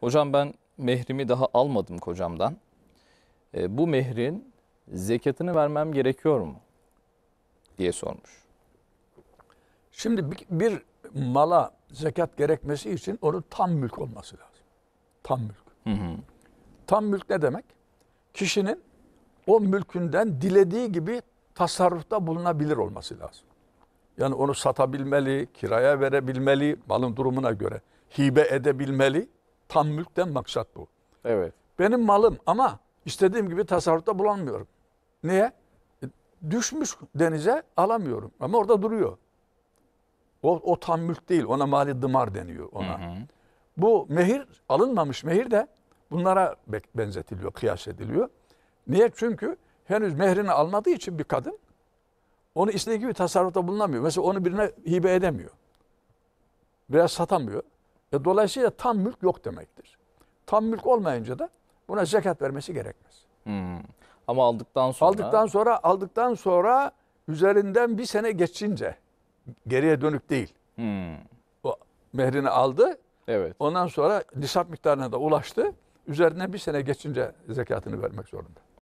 Hocam ben mehrimi daha almadım kocamdan. E, bu mehrin zekatını vermem gerekiyor mu? diye sormuş. Şimdi bir, bir mala zekat gerekmesi için onun tam mülk olması lazım. Tam mülk. Hı hı. Tam mülk ne demek? Kişinin o mülkünden dilediği gibi tasarrufta bulunabilir olması lazım. Yani onu satabilmeli, kiraya verebilmeli, malın durumuna göre hibe edebilmeli. Tam mülkten maksat bu. Evet. Benim malım ama istediğim gibi tasarrufta bulamıyorum. Niye? E, düşmüş denize alamıyorum ama orada duruyor. O, o tam mülk değil. Ona mali dımar deniyor ona. Hı hı. Bu mehir alınmamış mehir de bunlara benzetiliyor, kıyas ediliyor. Niye? Çünkü henüz mehrini almadığı için bir kadın onu istediği gibi tasarrufta bulunamıyor. Mesela onu birine hibe edemiyor. Veya satamıyor. E, dolayısıyla tam mülk yok demektir. Tam mülk olmayınca da buna zekat vermesi gerekmez. Hmm. Ama aldıktan sonra aldıktan sonra aldıktan sonra üzerinden bir sene geçince geriye dönük değil. Hmm. O mehrini aldı. Evet. Ondan sonra nisap miktarına da ulaştı. Üzerinden bir sene geçince zekatını vermek zorunda.